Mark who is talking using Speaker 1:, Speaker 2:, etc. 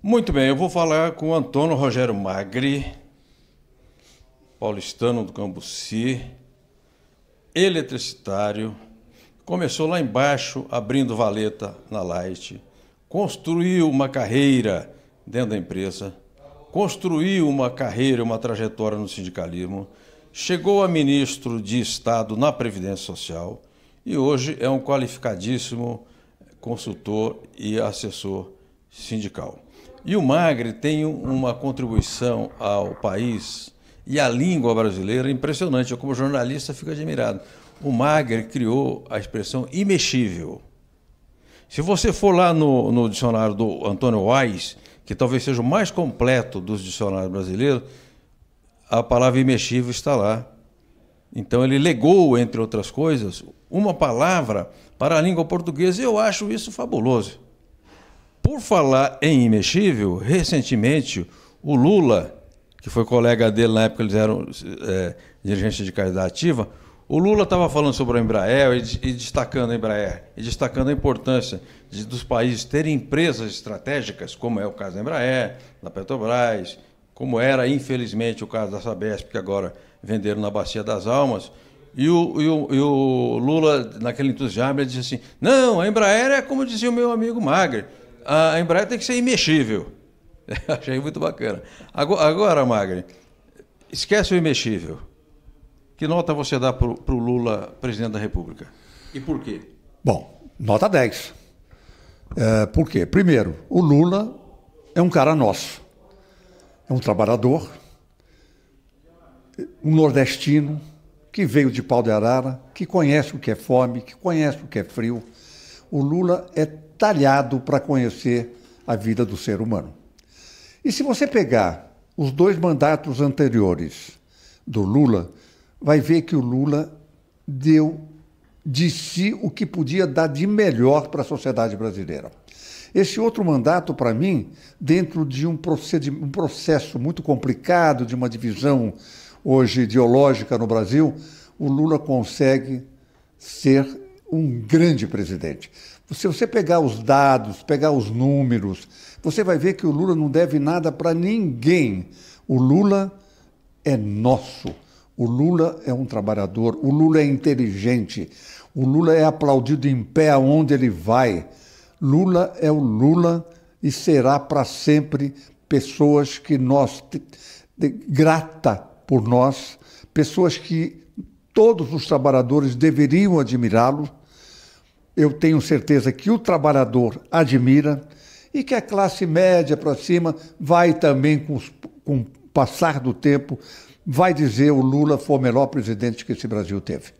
Speaker 1: Muito bem, eu vou falar com o Antônio Rogério Magri, paulistano do Cambuci, eletricitário, começou lá embaixo abrindo valeta na Light, construiu uma carreira dentro da empresa, construiu uma carreira, uma trajetória no sindicalismo, chegou a ministro de Estado na Previdência Social e hoje é um qualificadíssimo consultor e assessor sindical. E o Magre tem uma contribuição ao país e à língua brasileira impressionante. Eu, como jornalista, fico admirado. O Magre criou a expressão imexível. Se você for lá no, no dicionário do Antônio Weiss, que talvez seja o mais completo dos dicionários brasileiros, a palavra imexível está lá. Então ele legou, entre outras coisas, uma palavra para a língua portuguesa, e eu acho isso fabuloso. Por falar em imexível, recentemente o Lula, que foi colega dele na época, eles eram é, dirigentes de caridade ativa, o Lula estava falando sobre a Embraer e, e, destacando a Embraer, e destacando a importância de, dos países terem empresas estratégicas, como é o caso da Embraer, da Petrobras, como era, infelizmente, o caso da Sabesp, que agora venderam na Bacia das Almas. E o, e, o, e o, Lula, naquele entusiasmo, ele disse assim: não, a Embraer é como dizia o meu amigo Magre, a Embraer tem que ser imexível. Achei muito bacana. Agora, agora Magri, esquece
Speaker 2: o imexível.
Speaker 1: Que nota você dá para o Lula presidente da República? E por quê?
Speaker 2: Bom, nota 10. É, por quê? Primeiro, o Lula é um cara nosso. É um trabalhador, um nordestino que veio de pau de arara, que conhece o que é fome, que conhece o que é frio, o Lula é talhado para conhecer a vida do ser humano. E se você pegar os dois mandatos anteriores do Lula, vai ver que o Lula deu de si o que podia dar de melhor para a sociedade brasileira. Esse outro mandato, para mim, dentro de um, um processo muito complicado, de uma divisão hoje ideológica no Brasil, o Lula consegue ser um grande presidente. Se você pegar os dados, pegar os números, você vai ver que o Lula não deve nada para ninguém. O Lula é nosso. O Lula é um trabalhador, o Lula é inteligente, o Lula é aplaudido em pé aonde ele vai. Lula é o Lula e será para sempre pessoas que nós grata por nós, pessoas que todos os trabalhadores deveriam admirá-lo eu tenho certeza que o trabalhador admira e que a classe média para cima vai também, com, com o passar do tempo, vai dizer o Lula foi o melhor presidente que esse Brasil teve.